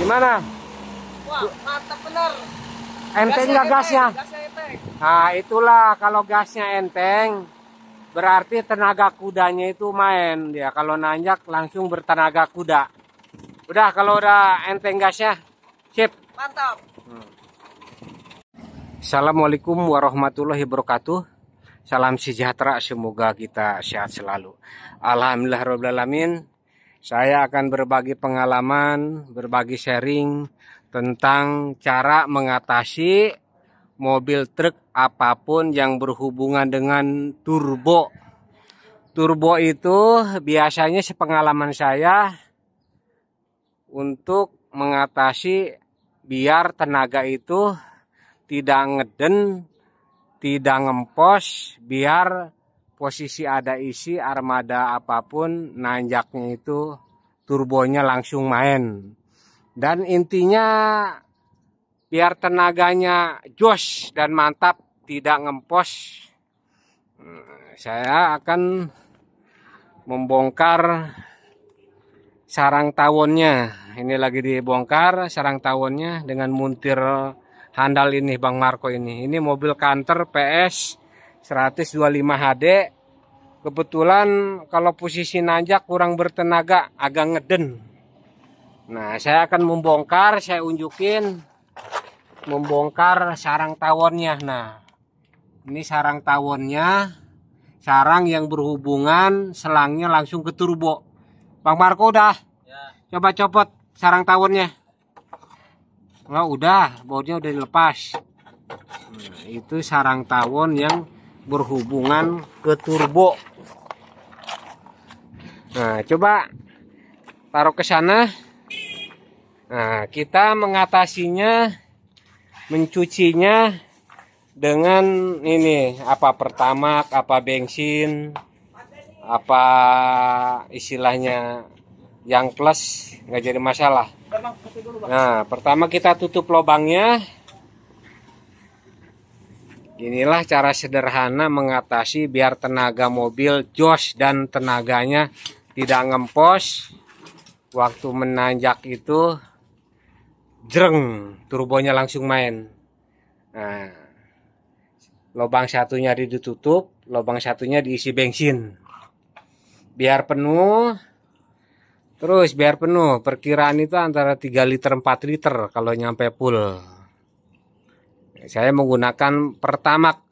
Gimana? Wah, mantap benar. Enteng nggak gasnya? Gasnya enteng. Nah, itulah kalau gasnya enteng, berarti tenaga kudanya itu main dia. Kalau nanjak langsung bertenaga kuda. Udah, kalau udah enteng gasnya, sip. Mantap. Hmm. Assalamualaikum warahmatullahi wabarakatuh. Salam sejahtera, semoga kita sehat selalu. Alhamdulillah, Alamin. Saya akan berbagi pengalaman, berbagi sharing tentang cara mengatasi mobil truk apapun yang berhubungan dengan turbo. Turbo itu biasanya sepengalaman saya untuk mengatasi biar tenaga itu tidak ngeden, tidak ngempos, biar posisi ada isi armada apapun nanjaknya itu turbonya langsung main dan intinya biar tenaganya jos dan mantap tidak ngempos hmm, saya akan membongkar sarang tawonnya ini lagi dibongkar sarang tawonnya dengan muntir handal ini Bang Marco ini ini mobil kantor PS 125 HD kebetulan kalau posisi nanjak kurang bertenaga agak ngeden nah saya akan membongkar saya unjukin membongkar sarang tawonnya nah ini sarang tawonnya sarang yang berhubungan selangnya langsung ke turbo Bang Marco udah ya. coba copot sarang tawonnya Enggak udah bautnya udah dilepas nah, itu sarang tawon yang berhubungan ke turbo nah coba taruh ke sana nah kita mengatasinya mencucinya dengan ini apa pertama apa bensin apa istilahnya yang plus nggak jadi masalah nah pertama kita tutup lubangnya Inilah cara sederhana mengatasi biar tenaga mobil jos dan tenaganya tidak ngempos. Waktu menanjak itu jreng, turbonya langsung main. Nah, lubang satunya ditutup, lubang satunya diisi bensin. Biar penuh, terus biar penuh. Perkiraan itu antara 3 liter 4 liter kalau nyampe full saya menggunakan pertamak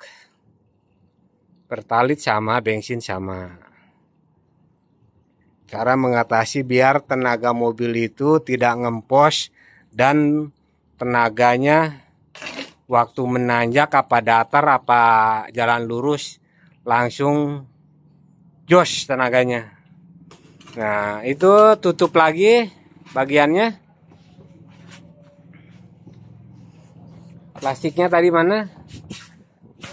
pertalit sama bensin sama cara mengatasi biar tenaga mobil itu tidak ngempos dan tenaganya waktu menanjak apa datar apa jalan lurus langsung josh tenaganya nah itu tutup lagi bagiannya Plastiknya tadi mana?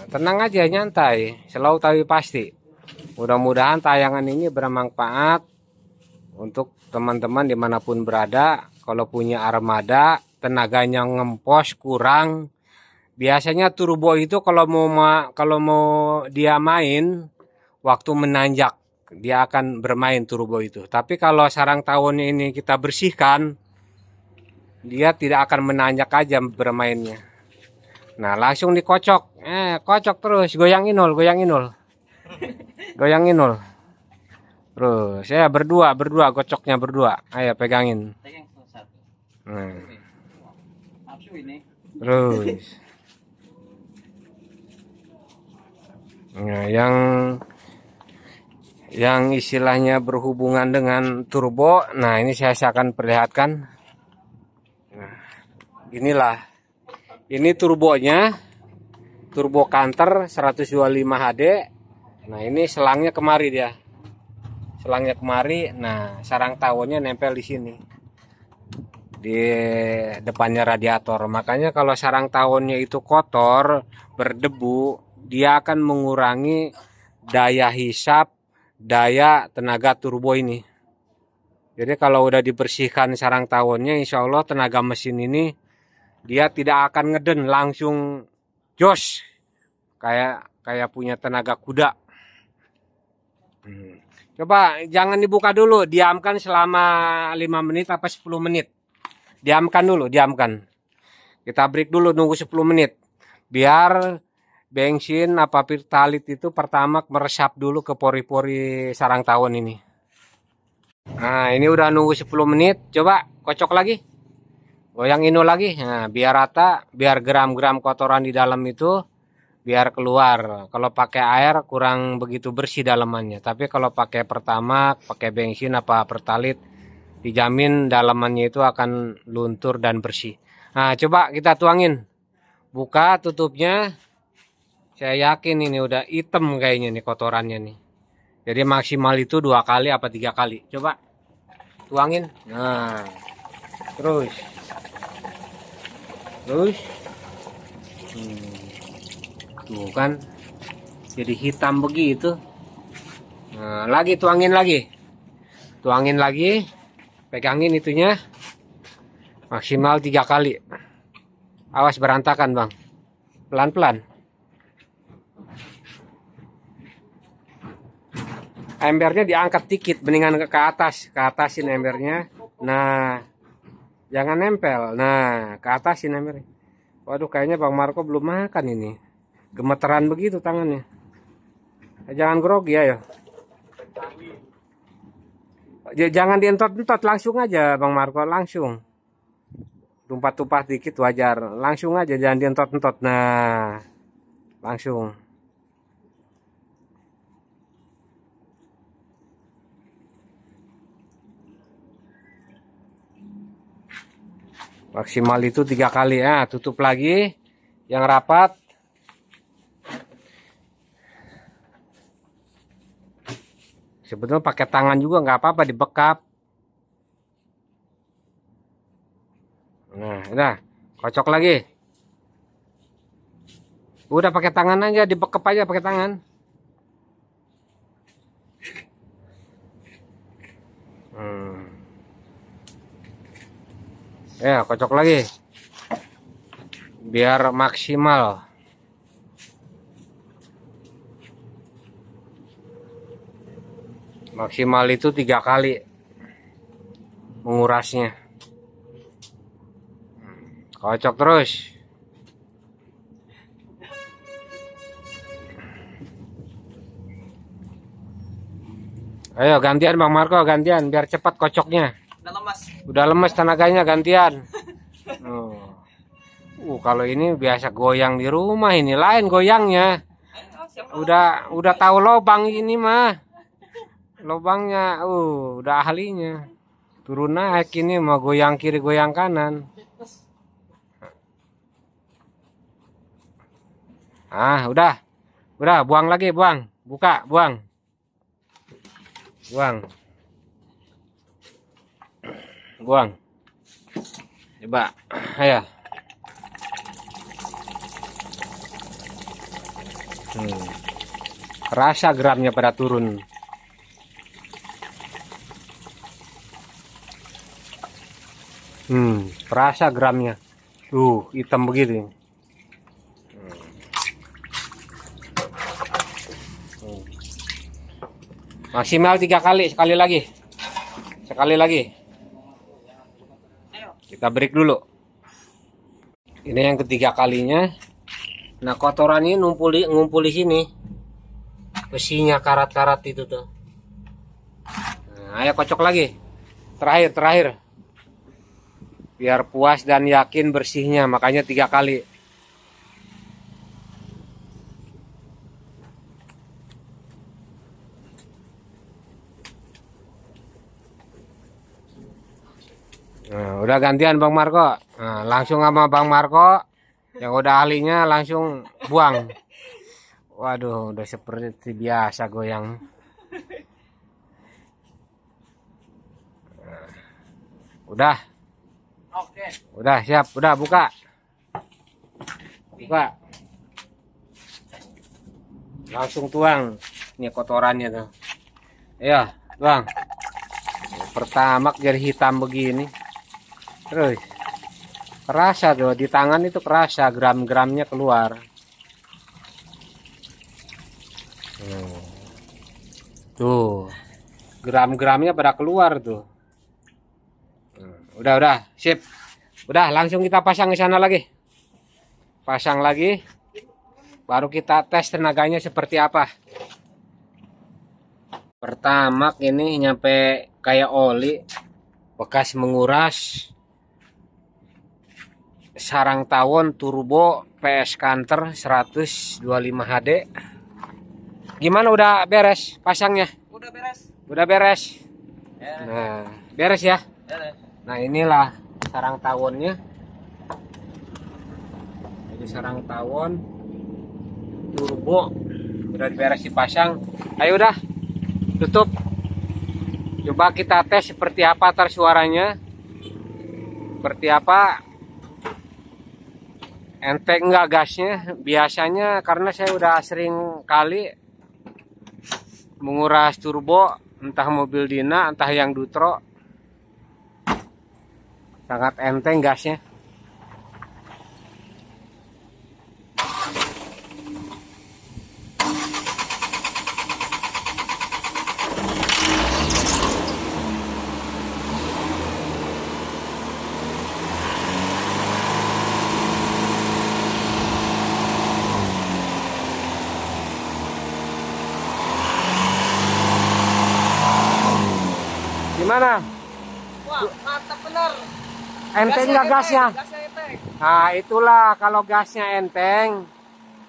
Tenang aja nyantai, selalu tapi pasti. Mudah-mudahan tayangan ini bermanfaat untuk teman-teman dimanapun berada. Kalau punya armada, tenaganya ngempos kurang. Biasanya turbo itu kalau mau kalau mau dia main waktu menanjak dia akan bermain turbo itu. Tapi kalau sarang tahun ini kita bersihkan, dia tidak akan menanjak aja bermainnya. Nah, langsung dikocok. Eh, kocok terus, goyang inul, goyang inul. Goyang inul. Terus, saya berdua, berdua kocoknya berdua. Ayo pegangin. Nah. Terus. Nah, yang yang istilahnya berhubungan dengan turbo. Nah, ini saya akan perlihatkan. Nah, inilah ini turbonya turbo kanter 125 HD nah ini selangnya kemari dia selangnya kemari nah sarang tawonnya nempel di sini di depannya radiator makanya kalau sarang tawonnya itu kotor berdebu dia akan mengurangi daya hisap daya tenaga turbo ini jadi kalau udah dibersihkan sarang tawonnya insya Allah tenaga mesin ini dia tidak akan ngeden langsung jos kayak kayak punya tenaga kuda hmm. coba jangan dibuka dulu diamkan selama 5 menit apa 10 menit diamkan dulu diamkan kita break dulu nunggu 10 menit biar bensin apa pirtalit itu pertama meresap dulu ke pori-pori sarang tawon ini nah ini udah nunggu 10 menit coba kocok lagi goyang ini lagi nah, biar rata biar gram-gram kotoran di dalam itu biar keluar kalau pakai air kurang begitu bersih dalamannya tapi kalau pakai pertama pakai bensin apa pertalit dijamin dalamannya itu akan luntur dan bersih nah coba kita tuangin buka tutupnya saya yakin ini udah hitam kayaknya nih kotorannya nih jadi maksimal itu dua kali apa tiga kali coba tuangin nah terus terus hmm. tuh kan jadi hitam begitu nah, lagi tuangin lagi tuangin lagi pegangin itunya maksimal tiga kali awas berantakan bang pelan-pelan embernya diangkat dikit mendingan ke atas ke atasin embernya nah jangan nempel nah ke atas sih Amir waduh kayaknya Bang Marco belum makan ini gemeteran begitu tangannya eh, jangan grogi ya jangan dientot-entot langsung aja Bang Marco langsung tumpah-tumpah dikit wajar langsung aja jangan dientot-entot nah langsung maksimal itu tiga kali ya tutup lagi yang rapat sebetulnya pakai tangan juga nggak apa-apa dibekap nah udah kocok lagi udah pakai tangan aja dibekap aja pakai tangan hmm ya kocok lagi biar maksimal maksimal itu tiga kali mengurasnya kocok terus ayo gantian Bang Marco gantian biar cepat kocoknya udah lemas udah lemas tenaganya gantian oh. uh kalau ini biasa goyang di rumah ini lain goyangnya udah udah tahu lobang ini mah lobangnya uh udah ahlinya turun naik ini mau goyang kiri goyang kanan ah udah udah buang lagi buang buka buang buang buang coba ayo hmm. rasa gramnya pada turun hmm rasa gramnya tuh hitam begitu hmm. maksimal tiga kali sekali lagi sekali lagi kita break dulu ini yang ketiga kalinya nah kotorannya numpul di, ngumpul di sini besinya karat-karat itu tuh nah, ayo kocok lagi terakhir terakhir biar puas dan yakin bersihnya makanya tiga kali Nah, udah gantian Bang Marco. Nah, langsung sama Bang Marco yang udah ahlinya langsung buang. Waduh, udah seperti biasa goyang. Nah, udah. Oke. Udah siap, udah buka. Buka. Langsung tuang. Ini kotorannya tuh. ya Bang. Pertama jadi hitam begini. Terus kerasa tuh di tangan itu kerasa gram-gramnya keluar. Tuh. Gram-gramnya pada keluar tuh. Udah, udah, sip. Udah, langsung kita pasang di sana lagi. Pasang lagi. Baru kita tes tenaganya seperti apa. Pertama ini nyampe kayak oli bekas menguras sarang tawon turbo PS Kanter 125 HD. Gimana udah beres pasangnya? Udah beres. Udah beres. Ya. Nah, beres ya? Beres. Nah, inilah sarang tawonnya. Ini sarang tawon turbo udah beres dipasang. Ayo udah tutup. Coba kita tes seperti apa tar suaranya. Seperti apa Enteng nggak gasnya biasanya karena saya udah sering kali menguras turbo entah mobil Dina entah yang Dutro sangat enteng gasnya Gimana? Wah, mantap benar. Enteng nggak gasnya? gasnya Nah, itulah kalau gasnya enteng,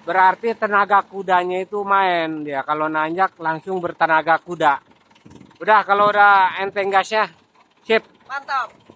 berarti tenaga kudanya itu main dia. Kalau nanjak langsung bertenaga kuda. Udah, kalau udah enteng gasnya, sip. Mantap.